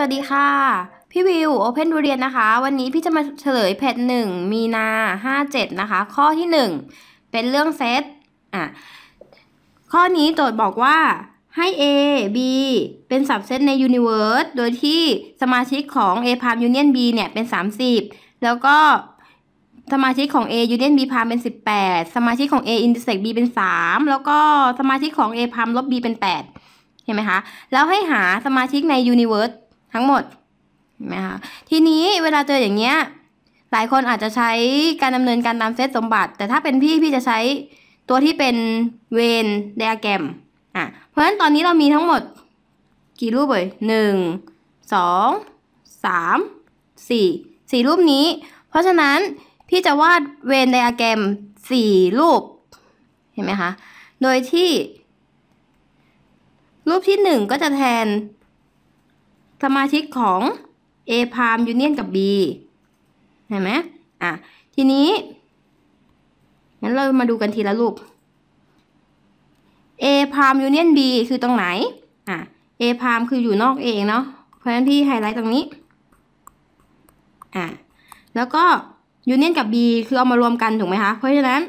สวัสดีค่ะ พี่วิวโอเพนดูเรียนนะคะ วันนี้พี่จะมาเฉลยเพจหนึ่งมีนาห้าเจ็ดนะคะ ข้อที่หนึ่งเป็นเรื่องเซตอ่ะ ข้อนี้โจทย์บอกว่าให้ A B เป็นสับเซตในยูนิเวิร์สโดยที่สมาชิกของ A พามยูเนียน B เนี่ยเป็นสสามิบแล้วก็สมาชิกของ A u n ีย n B พามเป็นสิบแปดสมาชิกของ A intersect B เป็นสามแล้วก็สมาชิกของ A พามลบ B เป็นแปดเห็นไหมคะแล้วให้หาสมาชิกในยูนิเวิร์สทั้งหมดเห็นไหมคะทีนี้เวลาเจออย่างเงี้ย หลายคนอาจจะใช้การดำเนินการตามเซตสมบัติ แต่ถ้าเป็นพี่ พี่จะใช้ตัวที่เป็นเวนเดอะแกรม อ่ะ เพราะฉะนั้นตอนนี้เรามีทั้งหมด กี่รูปเอยหนึ่ง สอง สาม สี่ สี่รูปนี้ เพราะฉะนั้น พี่จะวาดเวนเดอะแกรมสี่รูป เห็นไหมคะ โดยที่ รูปที่หนึ่งก็จะแทนสมาชิกของ A พาร์มยูเนียนกับ B เห็นไหมอ่ะ ทีนี้งั้นเรามาดูกันทีละรูป A พาร์มยูเนียน B คือตรงไหน อ่ะ A พาร์มคืออยู่นอกเองเนาะ เพราะฉะนั้นพี่ไฮไลท์ตรงนี้ อ่ะ แล้วก็ยูเนียนกับ B คือเอามารวมกันถูกไหมคะ เพราะฉะนั้น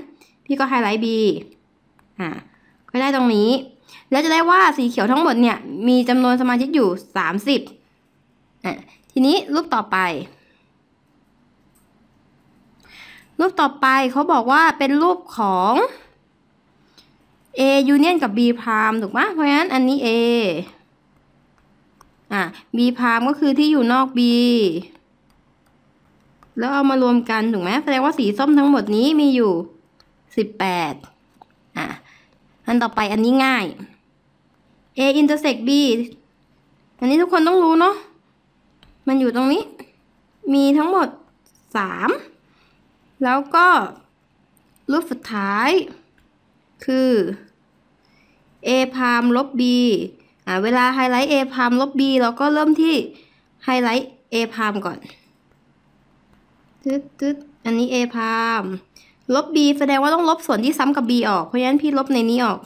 พี่ก็ไฮไลท์ B อ่ะก็ได้ตรงนี้ แล้วจะได้ว่าสีเขียวทั้งหมดเนี่ยมีจำนวนสมาชิกอยู่ 30ทีนี้รูปต่อไป รูปต่อไปเขาบอกว่าเป็นรูปของ A union กับ B พามถูกไหม เพราะฉะนั้น อันนี้ A อ่ะ B พามก็คือที่อยู่นอก B แล้วเอามารวมกัน ถูกไหมแสดงว่าสีส้มทั้งหมดนี้ มีอยู่ 18 อ่ะ อันต่อไปอันนี้ง่าย A intersect B อันนี้ทุกคนต้องรู้เนาะมันอยู่ตรงนี้ มีทั้งหมด 3 แล้วก็ รูปสุดท้าย คือ a พามลบ b อ่าเวลาไฮไลท์ a พามลบ b เราก็เริ่มที่ไฮไลท์ a พามก่อนตึ๊ดตึ๊ดอันนี้ a พามลบ b แสดงว่าต้องลบส่วนที่ซ้ำกับ b ออก เพราะฉะนั้นพี่ลบในนี้ออก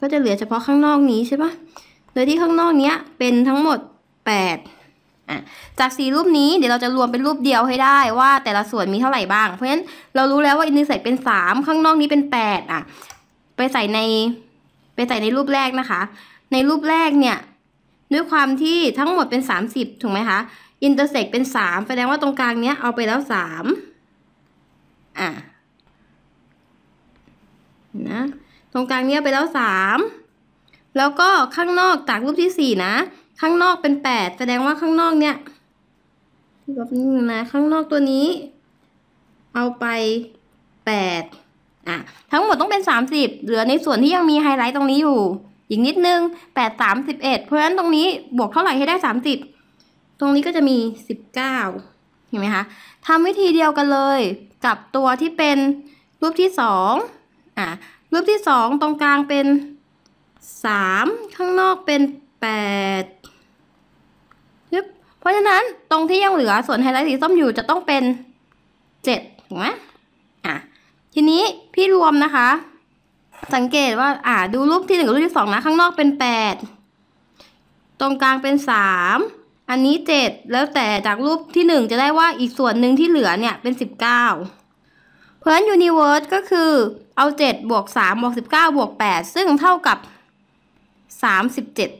ก็จะเหลือเฉพาะข้างนอกนี้ใช่ปะ โดยที่ข้างนอกเนี้ยเป็นทั้งหมด 8่ะจากส่รูปนี้เดี๋ยวเราจะรวมเป็นรูปเดียวให้ได้ว่าแต่ละส่วนมีเท่าไหร่บ้าง เพราะฉะนั้นเรารู้แล้วว่าอินเอร์เซ็ตเป็น3ข้างนอกนี้เป็น8อ่ะไปใส่ในไปใส่ในรูปแรกนะคะ ในรูปแรกเนี่ยด้วยความที่ทั้งหมดเป็น 30 ถูกไหมคะอินเตอร์เซ็กเป็น 3 แสดงว่าตรงกลางเนี้ยเอาไปแล้ว3อ่ะนะตรงกลางเนี้ยไปแล้ว 3 แล้วก็ข้างนอกจากรูปที่4นะข้างนอกเป็นแปดแสดงว่าข้างนอกเนี่ยลบนี่นะข้างนอกตัวนี้ เอาไปแปดอ่ะทั้งหมดต้องเป็นสามสิบเหลือในส่วนที่ยังมีไฮไลท์ตรงนี้อยู่อีกนิดนึงแปดสามสิบเอ็ดเพราะฉะนั้นตรงนี้บวกเท่าไหร่ให้ได้สามสิบตรงนี้ก็จะมีสิบเก้าเห็นไหมคะทำวิธีเดียวกันเลยกับตัวที่เป็นรูปที่สองอ่ะรูปที่สองตรงกลางเป็นสามข้างนอกเป็นแปดเพราะฉะนั้นตรงที่ยังเหลือส่วนไฮไลท์สีส้มอยู่จะต้องเป็นเจ็ดถูกไหมอ่ะ ทีนี้พี่รวมนะคะ สังเกตว่า อ่าดูรูปที่หนึ่งกับรูปที่สองนะ ข้างนอกเป็นแปดตรงกลางเป็นสามอันนี้เจ็ดแล้วแต่จากรูปที่หนึ่งจะได้ว่าอีกส่วนหนึ่งที่เหลือเนี่ย เป็นสิบเก้าเพราะฉะนั้นยูนิเวิร์สก็คือเอาเจ็ดบวกสามบวกสิบเก้าบวกแปดซึ่งเท่ากับสามสิบเจ็ด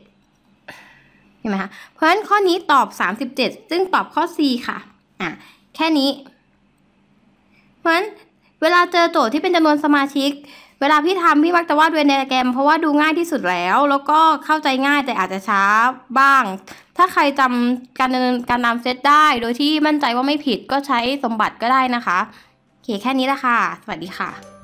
เหไหมคะเพราะฉะนั้นข้อนี้ตอบ 37 ซึ่งตอบข้อ C ค่ะ อ่ะ แค่นี้ เพราะฉะนั้นเวลาเจอโจทย์ที่เป็นจำนวนสมาชิก เวลาพี่ทำพี่มักจะวาดเวนเนแกรม เพราะว่าดูง่ายที่สุดแล้ว แล้วก็เข้าใจง่ายแต่อาจจะช้าบ้าง ถ้าใครจำการการนำเซตได้โดยที่มั่นใจว่าไม่ผิดก็ใช้สมบัติก็ได้นะคะ โอเคแค่นี้ละค่ะ สวัสดีค่ะ